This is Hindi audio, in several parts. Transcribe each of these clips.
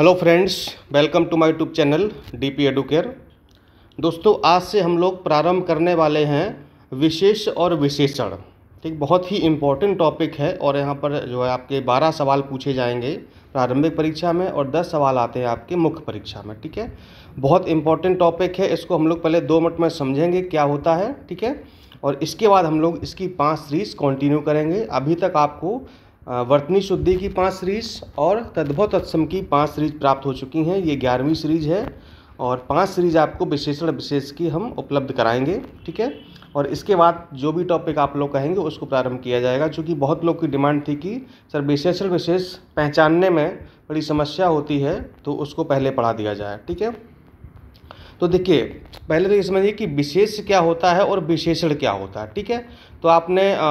hello friends welcome to my YouTube channel DP Educare दोस्तों आज से हम लोग प्रारंभ करने वाले हैं विशेष और विशेषण ठीक बहुत ही इम्पॉर्टेंट टॉपिक है और यहाँ पर जो है आपके 12 सवाल पूछे जाएंगे प्रारंभिक परीक्षा में और 10 सवाल आते हैं आपके मुख्य परीक्षा में ठीक है बहुत इंपॉर्टेंट टॉपिक है इसको हम लोग पहले दो मिनट में समझेंगे क्या होता है ठीक है और इसके बाद हम लोग इसकी पाँच सीरीज़ कंटिन्यू करेंगे अभी तक आपको वर्तनी शुद्धि की पांच सीरीज और तद्भव तत्सम की पांच सीरीज प्राप्त हो चुकी हैं ये ग्यारहवीं सीरीज है और पांच सीरीज आपको विशेषण विशेष की हम उपलब्ध कराएंगे ठीक है और इसके बाद जो भी टॉपिक आप लोग कहेंगे उसको प्रारंभ किया जाएगा क्योंकि बहुत लोग की डिमांड थी कि सर विशेषण विशेष पहचानने में बड़ी समस्या होती है तो उसको पहले पढ़ा दिया जाए ठीक है तो देखिए पहले तो ये समझिए कि विशेष क्या होता है और विशेषण क्या होता है ठीक है तो आपने आ,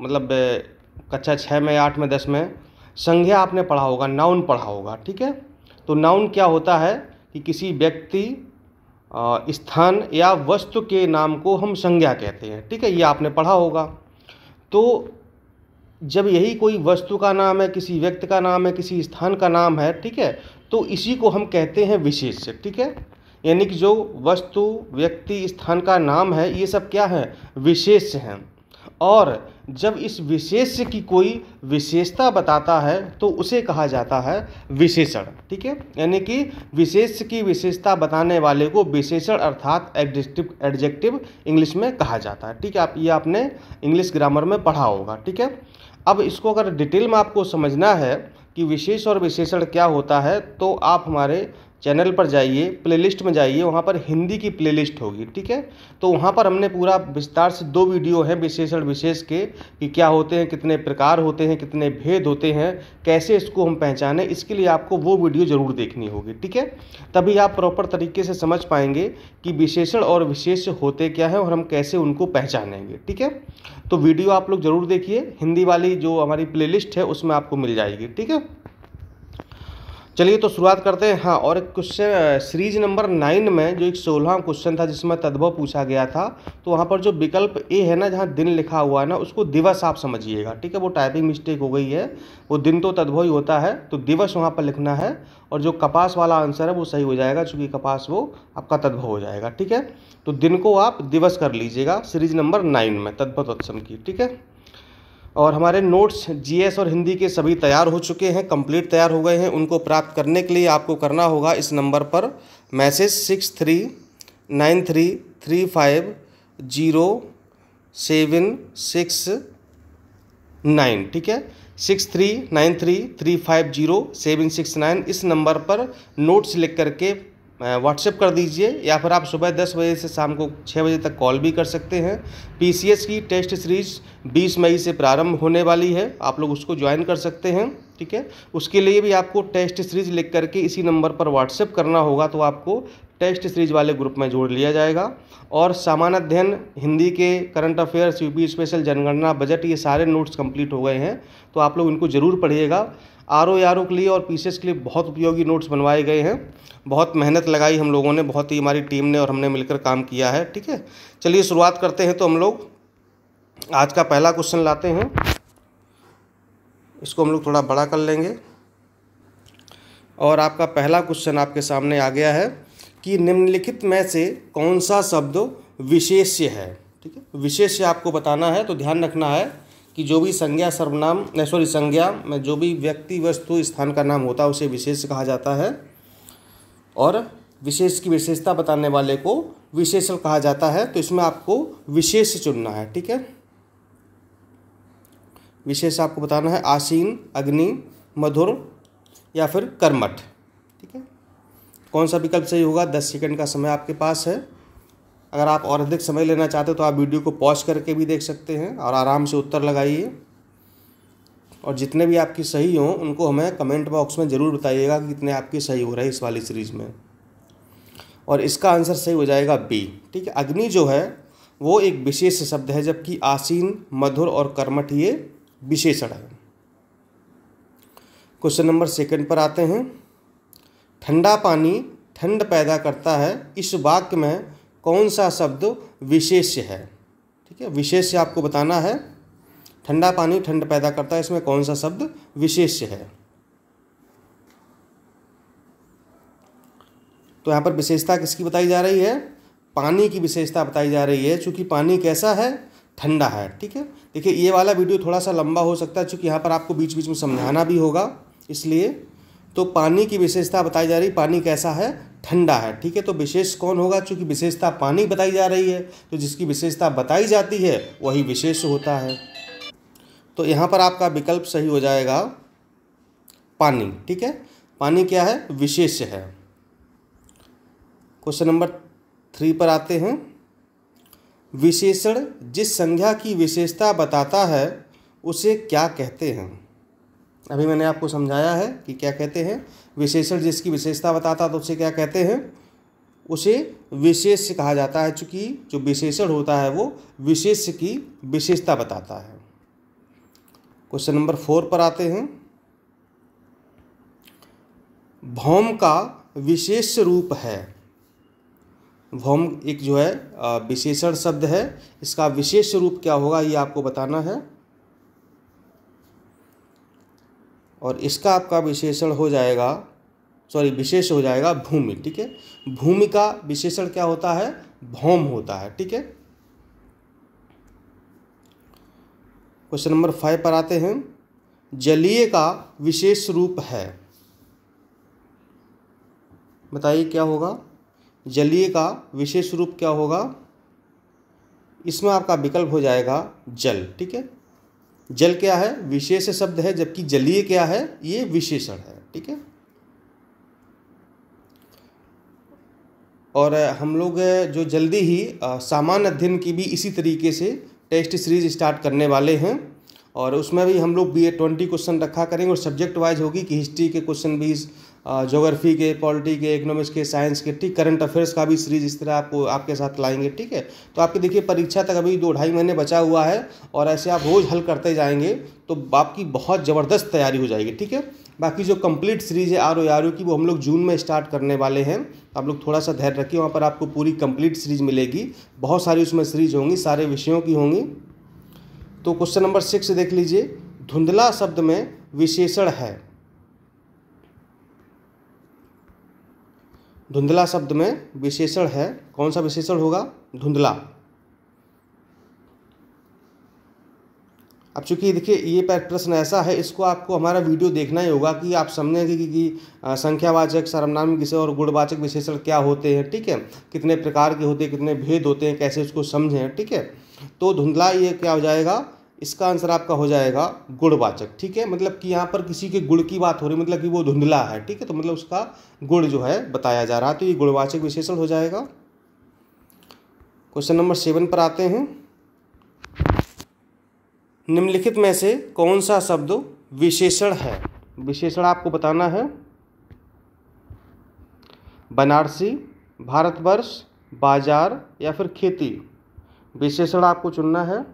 मतलब कक्षा छः में आठ में दस में संज्ञा आपने पढ़ा होगा नाउन पढ़ा होगा ठीक है तो नाउन क्या होता है कि किसी व्यक्ति स्थान या वस्तु के नाम को हम संज्ञा कहते हैं ठीक है ये आपने पढ़ा होगा तो जब यही कोई वस्तु का नाम है किसी व्यक्ति का नाम है किसी स्थान का नाम है ठीक है तो इसी को हम कहते हैं विशेष ठीक है यानी कि जो वस्तु व्यक्ति स्थान का नाम है ये सब क्या है विशेष हैं और जब इस विशेष की कोई विशेषता बताता है तो उसे कहा जाता है विशेषण ठीक है यानी कि विशेष की विशेषता बताने वाले को विशेषण अर्थात एडजेक्टिव एडजेक्टिव इंग्लिश में कहा जाता है ठीक है आप ये आपने इंग्लिश ग्रामर में पढ़ा होगा ठीक है अब इसको अगर डिटेल में आपको समझना है कि विशेष और विशेषण क्या होता है तो आप हमारे चैनल पर जाइए प्लेलिस्ट में जाइए वहाँ पर हिंदी की प्लेलिस्ट होगी ठीक है तो वहाँ पर हमने पूरा विस्तार से दो वीडियो हैं विशेषण विशेष के कि क्या होते हैं कितने प्रकार होते हैं कितने भेद होते हैं कैसे इसको हम पहचाने इसके लिए आपको वो वीडियो ज़रूर देखनी होगी ठीक है तभी आप प्रॉपर तरीके से समझ पाएंगे कि विशेषण और विशेष होते क्या हैं और हम कैसे उनको पहचानेंगे ठीक है तो वीडियो आप लोग ज़रूर देखिए हिंदी वाली जो हमारी प्ले है उसमें आपको मिल जाएगी ठीक है चलिए तो शुरुआत करते हैं हाँ और एक क्वेश्चन सीरीज नंबर नाइन में जो एक सोलह क्वेश्चन था जिसमें तद्भव पूछा गया था तो वहाँ पर जो विकल्प ए है ना जहाँ दिन लिखा हुआ है ना उसको दिवस आप समझिएगा ठीक है वो टाइपिंग मिस्टेक हो गई है वो दिन तो तद्भव ही होता है तो दिवस वहाँ पर लिखना है और जो कपास वाला आंसर है वो सही हो जाएगा चूँकि कपास वो आपका तद्भव हो जाएगा ठीक है तो दिन को आप दिवस कर लीजिएगा सीरीज नंबर नाइन में तद्भव तत्सम की ठीक है और हमारे नोट्स जीएस और हिंदी के सभी तैयार हो चुके हैं कंप्लीट तैयार हो गए हैं उनको प्राप्त करने के लिए आपको करना होगा इस नंबर पर message six three nine three three five zero seven six nine ठीक है six three nine three three five zero seven six nine इस नंबर पर नोट्स लिख करके व्हाट्सएप कर दीजिए या फिर आप सुबह दस बजे से शाम को छः बजे तक कॉल भी कर सकते हैं पीसीएस की टेस्ट सीरीज 20 मई से प्रारंभ होने वाली है आप लोग उसको ज्वाइन कर सकते हैं ठीक है उसके लिए भी आपको टेस्ट सीरीज लिख करके इसी नंबर पर व्हाट्सएप करना होगा तो आपको टेस्ट सीरीज वाले ग्रुप में जोड़ लिया जाएगा और सामान्य अध्ययन हिंदी के करंट अफेयर्स यूपी स्पेशल जनगणना बजट ये सारे नोट्स कंप्लीट हो गए हैं तो आप लोग इनको ज़रूर पढ़िएगा आर ओ आर ओ के लिए और पी के लिए बहुत उपयोगी नोट्स बनवाए गए हैं बहुत मेहनत लगाई हम लोगों ने बहुत ही हमारी टीम ने और हमने मिलकर काम किया है ठीक है चलिए शुरुआत करते हैं तो हम लोग आज का पहला क्वेश्चन लाते हैं इसको हम लोग थोड़ा बड़ा कर लेंगे और आपका पहला क्वेश्चन आपके सामने आ गया है कि निम्नलिखित में से कौन सा शब्द विशेष्य है ठीक है विशेष्य आपको बताना है तो ध्यान रखना है कि जो भी संज्ञा सर्वनाम सॉरी संज्ञा में जो भी व्यक्ति वस्तु स्थान का नाम होता है उसे विशेष कहा जाता है और विशेष की विशेषता बताने वाले को विशेषण कहा जाता है तो इसमें आपको विशेष चुनना है ठीक है विशेष आपको बताना है आसीन अग्नि मधुर या फिर कर्मठ ठीक है कौन सा विकल्प सही होगा दस सेकंड का समय आपके पास है अगर आप और अधिक समय लेना चाहते हो तो आप वीडियो को पॉज करके भी देख सकते हैं और आराम से उत्तर लगाइए और जितने भी आपकी सही हों उनको हमें कमेंट बॉक्स में ज़रूर बताइएगा कि कितने आपकी सही हो रहे हैं इस वाली सीरीज़ में और इसका आंसर सही हो जाएगा बी ठीक है अग्नि जो है वो एक विशेष शब्द है जबकि आसीन मधुर और कर्मठ ये विशेषण है क्वेश्चन नंबर सेकंड पर आते हैं ठंडा पानी ठंड पैदा करता है इस वाक्य में कौन सा शब्द विशेष्य है ठीक है विशेष्य आपको बताना है ठंडा पानी ठंड पैदा करता है इसमें कौन सा शब्द विशेष्य है तो यहाँ पर विशेषता किसकी बताई जा रही है पानी की विशेषता बताई जा रही है चूँकि पानी कैसा है ठंडा है ठीक है देखिए ये वाला वीडियो थोड़ा सा लंबा हो सकता है चूँकि यहाँ पर आपको बीच बीच में समझाना भी होगा इसलिए तो पानी की विशेषता बताई जा रही पानी कैसा है ठंडा है ठीक है तो विशेष कौन होगा चूँकि विशेषता पानी बताई जा रही है तो जिसकी विशेषता बताई जाती है वही विशेष होता है तो यहाँ पर आपका विकल्प सही हो जाएगा पानी ठीक है पानी क्या है विशेष है क्वेश्चन नंबर थ्री पर आते हैं विशेषण जिस संज्ञा की विशेषता बताता है उसे क्या कहते हैं अभी मैंने आपको समझाया है कि क्या कहते हैं विशेषण जिसकी विशेषता बताता तो उसे क्या कहते हैं उसे विशेष कहा जाता है चूँकि जो विशेषण होता है वो विशेष की विशेषता बताता है क्वेश्चन नंबर फोर पर आते हैं भौम का विशेष रूप है भौम एक जो है विशेषण शब्द है इसका विशेष रूप क्या होगा ये आपको बताना है और इसका आपका विशेषण हो जाएगा सॉरी विशेष हो जाएगा भूमि ठीक है भूमि का विशेषण क्या होता है भौम होता है ठीक है क्वेश्चन नंबर फाइव पर आते हैं जलीय का विशेष रूप है बताइए क्या होगा जलीय का विशेष रूप क्या होगा इसमें आपका विकल्प हो जाएगा जल ठीक है जल क्या है विशेष शब्द है जबकि जलीय क्या है ये विशेषण है ठीक है और हम लोग जो जल्दी ही सामान्य अध्ययन की भी इसी तरीके से टेस्ट सीरीज स्टार्ट करने वाले हैं और उसमें भी हम लोग बी ए ट्वेंटी क्वेश्चन रखा करेंगे और सब्जेक्ट वाइज होगी कि हिस्ट्री के क्वेश्चन भी जोग्राफ़ी के पॉलिटी के इकोनॉमिक्स के साइंस के ठीक करंट अफेयर्स का भी सीरीज इस तरह आपको आपके साथ लाएंगे ठीक है तो आपकी देखिए परीक्षा तक अभी दो ढाई महीने बचा हुआ है और ऐसे आप रोज़ हल करते जाएंगे तो आपकी बहुत ज़बरदस्त तैयारी हो जाएगी ठीक है बाकी जो कंप्लीट सीरीज़ है आर ओ आर ओ की वो हम लोग जून में स्टार्ट करने वाले हैं तो आप लोग थोड़ा सा धैर्य रखिए वहाँ पर आपको पूरी कंप्लीट सीरीज़ मिलेगी बहुत सारी उसमें सीरीज होंगी सारे विषयों की होंगी तो क्वेश्चन नंबर सिक्स देख लीजिए धुंधला शब्द में विशेषण है धुंधला शब्द में विशेषण है कौन सा विशेषण होगा धुंधला अब चूंकि देखिए ये प्रश्न ऐसा है इसको आपको हमारा वीडियो देखना ही होगा कि आप समझेंगे कि, कि, कि संख्यावाचक सर्वनाम विषय और गुणवाचक विशेषण क्या होते हैं ठीक है कितने प्रकार के होते हैं कितने भेद होते हैं कैसे उसको समझें ठीक है तो धुंधला ये क्या हो जाएगा इसका आंसर आपका हो जाएगा गुणवाचक ठीक है मतलब कि यहाँ पर किसी के गुण की बात हो रही मतलब कि वो धुंधला है ठीक है तो मतलब उसका गुण जो है बताया जा रहा है तो ये गुणवाचक विशेषण हो जाएगा क्वेश्चन नंबर सेवन पर आते हैं निम्नलिखित में से कौन सा शब्द विशेषण है विशेषण आपको बताना है बनारसी भारतवर्ष बाजार या फिर खेती विशेषण आपको चुनना है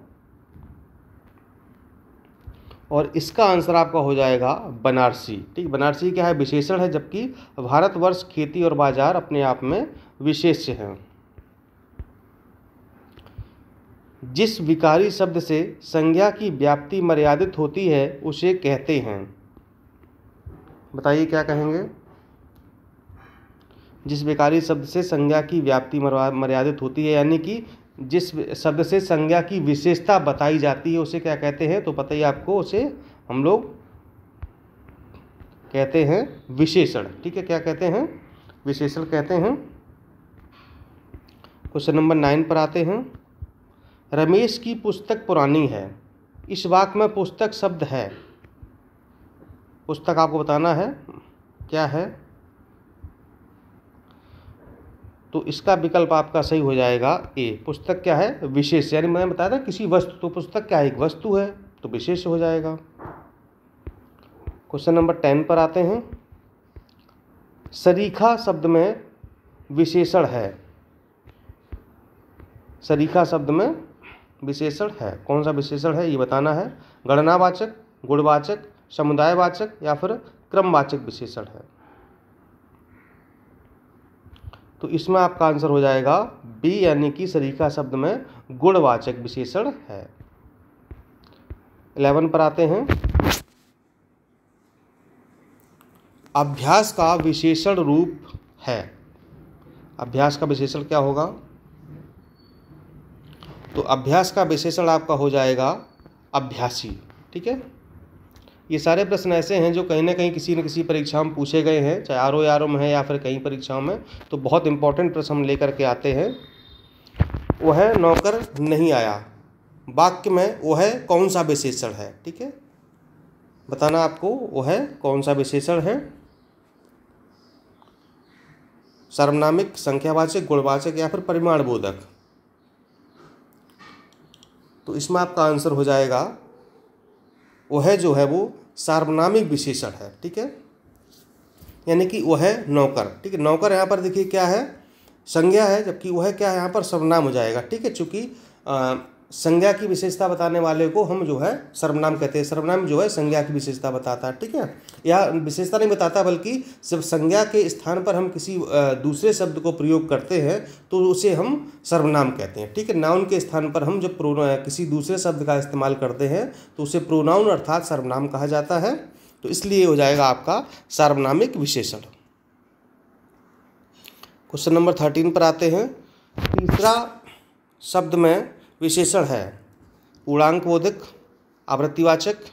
और इसका आंसर आपका हो जाएगा बनारसी ठीक बनारसी क्या है विशेषण है जबकि भारतवर्ष खेती और बाजार अपने आप में विशेष हैं जिस विकारी शब्द से संज्ञा की व्याप्ति मर्यादित होती है उसे कहते हैं बताइए क्या कहेंगे जिस विकारी शब्द से संज्ञा की व्याप्ति मर्यादित होती है यानी कि जिस शब्द से संज्ञा की विशेषता बताई जाती है उसे क्या कहते हैं तो पता ही आपको उसे हम लोग कहते हैं विशेषण ठीक है क्या कहते हैं विशेषण कहते हैं क्वेश्चन नंबर नाइन पर आते हैं रमेश की पुस्तक पुरानी है इस वाक में पुस्तक शब्द है पुस्तक आपको बताना है क्या है तो इसका विकल्प आपका सही हो जाएगा ए पुस्तक क्या है विशेष यानी मैंने बताया था किसी वस्तु तो पुस्तक क्या है एक वस्तु है तो विशेष हो जाएगा क्वेश्चन नंबर टेन पर आते हैं सरीखा शब्द में विशेषण है सरीखा शब्द में विशेषण है कौन सा विशेषण है ये बताना है गणनावाचक गुणवाचक समुदायवाचक या फिर क्रमवाचक विशेषण है तो इसमें आपका आंसर हो जाएगा बी यानी कि सरीखा शब्द में गुणवाचक विशेषण है इलेवन पर आते हैं अभ्यास का विशेषण रूप है अभ्यास का विशेषण क्या होगा तो अभ्यास का विशेषण आपका हो जाएगा अभ्यासी ठीक है ये सारे प्रश्न ऐसे हैं जो कहीं ना कहीं किसी न किसी परीक्षा में पूछे गए हैं चाहे आर ओ आर ओ में है या फिर कहीं परीक्षाओं में तो बहुत इंपॉर्टेंट प्रश्न हम लेकर के आते हैं वह है नौकर नहीं आया वाक्य में वह है कौन सा विशेषण है ठीक है बताना आपको वह है कौन सा विशेषण है सर्वनामिक संख्यावाचक गुणवाचक या फिर परिमाण बोधक तो इसमें आपका आंसर हो जाएगा वह जो है वो सार्वनामिक विशेषण है ठीक है यानी कि वह नौकर ठीक है नौकर यहाँ पर देखिए क्या है संज्ञा है जबकि वह क्या है यहाँ पर सर्वनाम हो जाएगा ठीक है चूँकि संज्ञा की विशेषता बताने वाले को हम जो है सर्वनाम कहते हैं सर्वनाम जो है संज्ञा की विशेषता बताता है ठीक है या विशेषता नहीं बताता बल्कि जब संज्ञा के स्थान पर हम किसी दूसरे शब्द को प्रयोग करते हैं तो उसे हम सर्वनाम कहते हैं ठीक है नाउन के स्थान पर हम जब प्रो किसी दूसरे शब्द का इस्तेमाल करते हैं तो उसे प्रोनाउन अर्थात सर्वनाम कहा जाता है तो इसलिए हो जाएगा आपका सार्वनामिक विशेषण क्वेश्चन नंबर थर्टीन पर आते हैं तीसरा शब्द में विशेषण है उड़ांकबोधक आवृत्तिवाचक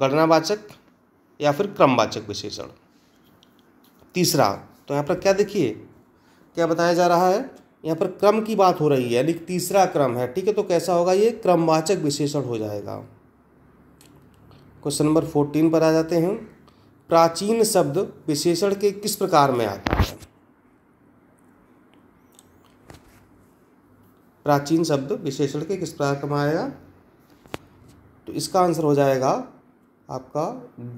गणनावाचक या फिर क्रमवाचक विशेषण तीसरा तो यहाँ पर क्या देखिए क्या बताया जा रहा है यहाँ पर क्रम की बात हो रही है यानी तीसरा क्रम है ठीक है तो कैसा होगा ये क्रमवाचक विशेषण हो जाएगा क्वेश्चन नंबर फोर्टीन पर आ जाते हैं प्राचीन शब्द विशेषण के किस प्रकार में आता है प्राचीन शब्द विशेषण के किस प्रकार कम आएगा तो इसका आंसर हो जाएगा आपका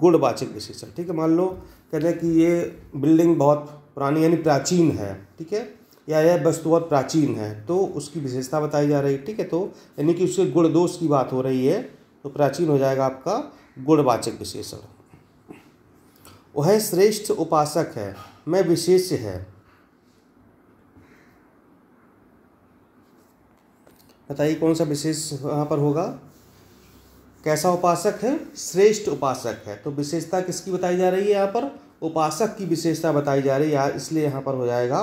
गुणवाचक विशेषण ठीक है मान लो कह रहे कि ये बिल्डिंग बहुत पुरानी यानी प्राचीन है ठीक है या यह वस्तु बहुत प्राचीन है तो उसकी विशेषता बताई जा रही है ठीक है तो यानी कि उससे गुण दोष की बात हो रही है तो प्राचीन हो जाएगा आपका गुणवाचक विशेषण वह श्रेष्ठ उपासक है मैं विशेष है बताइए कौन सा विशेष वहाँ पर होगा कैसा उपासक है श्रेष्ठ उपासक है तो विशेषता किसकी बताई जा रही है यहाँ पर उपासक की विशेषता बताई जा रही है इसलिए यहाँ पर हो जाएगा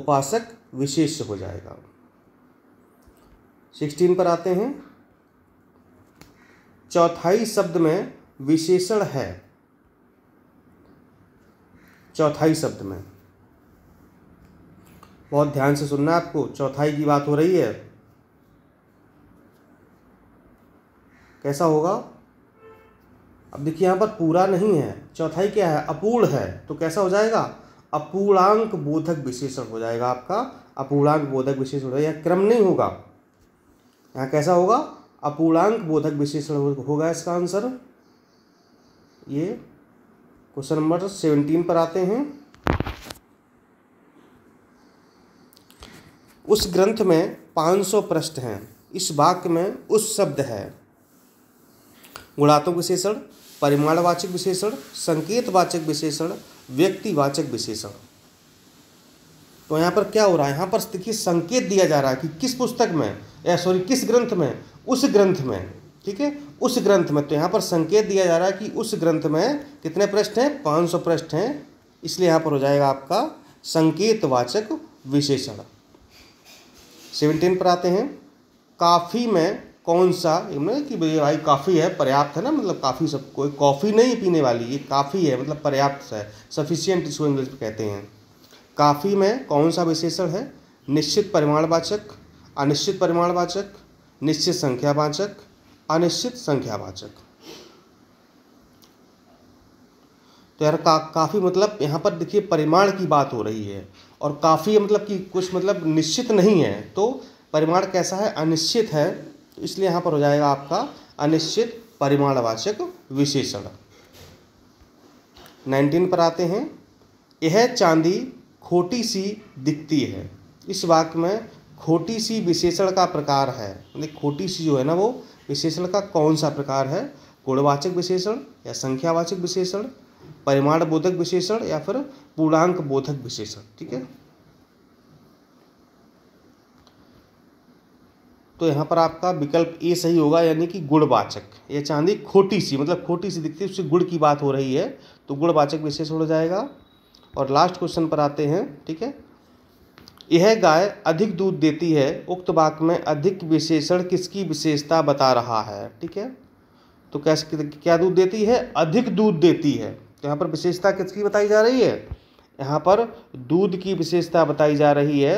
उपासक विशेष हो जाएगा सिक्सटीन पर आते हैं चौथाई शब्द में विशेषण है चौथाई शब्द में बहुत ध्यान से सुनना आपको चौथाई की बात हो रही है कैसा होगा अब देखिए यहाँ पर पूरा नहीं है चौथाई क्या है अपूर्ण है तो कैसा हो जाएगा अपूर्णांक बोधक विशेषण हो जाएगा आपका अपूर्णांक बोधक विशेषण हो जाएगा क्रम नहीं होगा यहाँ कैसा होगा अपूर्णांक बोधक विशेषण होगा इसका आंसर ये क्वेश्चन नंबर सेवनटीन पर आते हैं उस ग्रंथ में पाँच सौ पृष्ठ हैं इस वाक्य में उस शब्द है गुणात्मक विशेषण परिमाणवाचक विशेषण संकेतवाचक विशेषण व्यक्तिवाचक विशेषण तो यहाँ पर क्या हो रहा है यहाँ पर देखिए संकेत दिया जा रहा है कि किस पुस्तक में या सॉरी किस ग्रंथ में उस ग्रंथ में ठीक है उस ग्रंथ में तो यहाँ पर संकेत दिया जा रहा है कि उस ग्रंथ में कितने प्रश्न हैं पाँच सौ प्रश्न हैं इसलिए यहाँ पर हो जाएगा आपका संकेतवाचक विशेषण सेवनटीन पर आते हैं काफ़ी में कौन सा हमने मतलब कि भाई काफ़ी है पर्याप्त है ना मतलब काफ़ी सब कोई कॉफ़ी नहीं पीने वाली ये काफ़ी है मतलब पर्याप्त है सफिशियंट इसको इंग्लिश में कहते हैं काफ़ी में कौन सा विशेषण है निश्चित परिमाणवाचक अनिश्चित परिमाणवाचक निश्चित संख्यावाचक अनिश्चित संख्यावाचक तो यार का काफ़ी मतलब यहाँ पर देखिए परिमाण की बात हो रही है और काफ़ी मतलब कि कुछ मतलब निश्चित नहीं है तो परिमाण कैसा है अनिश्चित है इसलिए यहाँ पर हो जाएगा आपका अनिश्चित परिमाणवाचक विशेषण नाइनटीन पर आते हैं यह चांदी खोटी सी दिखती है इस वाक्य में खोटी सी विशेषण का प्रकार है मतलब खोटी सी जो है ना वो विशेषण का कौन सा प्रकार है गुणवाचक विशेषण या संख्यावाचक विशेषण परिमाण बोधक विशेषण या फिर पूर्णांक बोधक विशेषण ठीक है तो यहाँ पर आपका विकल्प ए सही होगा यानी कि गुणवाचक ये चांदी खोटी सी मतलब खोटी सी दिखती है उससे गुड़ की बात हो रही है तो गुणवाचक विशेष हो जाएगा और लास्ट क्वेश्चन पर आते हैं ठीक है यह गाय अधिक दूध देती है उक्त बाक में अधिक विशेषण किसकी विशेषता बता रहा है ठीक है तो कैसे क्या दूध देती है अधिक दूध देती है तो यहाँ पर विशेषता किसकी बताई जा रही है यहाँ पर दूध की विशेषता बताई जा रही है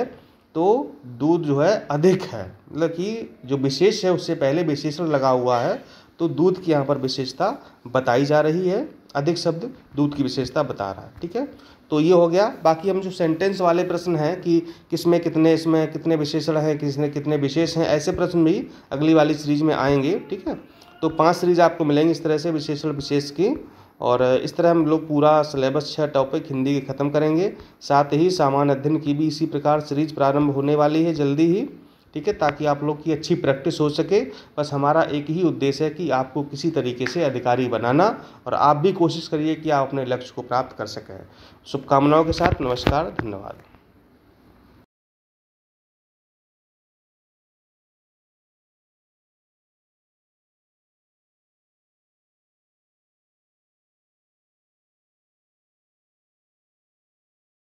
तो दूध जो है अधिक है मतलब कि जो विशेष है उससे पहले विशेषण लगा हुआ है तो दूध की यहाँ पर विशेषता बताई जा रही है अधिक शब्द दूध की विशेषता बता रहा है ठीक है तो ये हो गया बाकी हम जो सेंटेंस वाले प्रश्न हैं कि किसमें कितने इसमें कितने विशेषण हैं किसने कितने विशेष हैं ऐसे प्रश्न भी अगली वाली सीरीज में आएंगे ठीक है तो पांच सीरीज आपको मिलेंगे इस तरह से विशेषण विशेष की और इस तरह हम लोग पूरा सिलेबस छः टॉपिक हिंदी के ख़त्म करेंगे साथ ही सामान्य अध्ययन की भी इसी प्रकार सीरीज प्रारंभ होने वाली है जल्दी ही ठीक है ताकि आप लोग की अच्छी प्रैक्टिस हो सके बस हमारा एक ही उद्देश्य है कि आपको किसी तरीके से अधिकारी बनाना और आप भी कोशिश करिए कि आप अपने लक्ष्य को प्राप्त कर सकें शुभकामनाओं के साथ नमस्कार धन्यवाद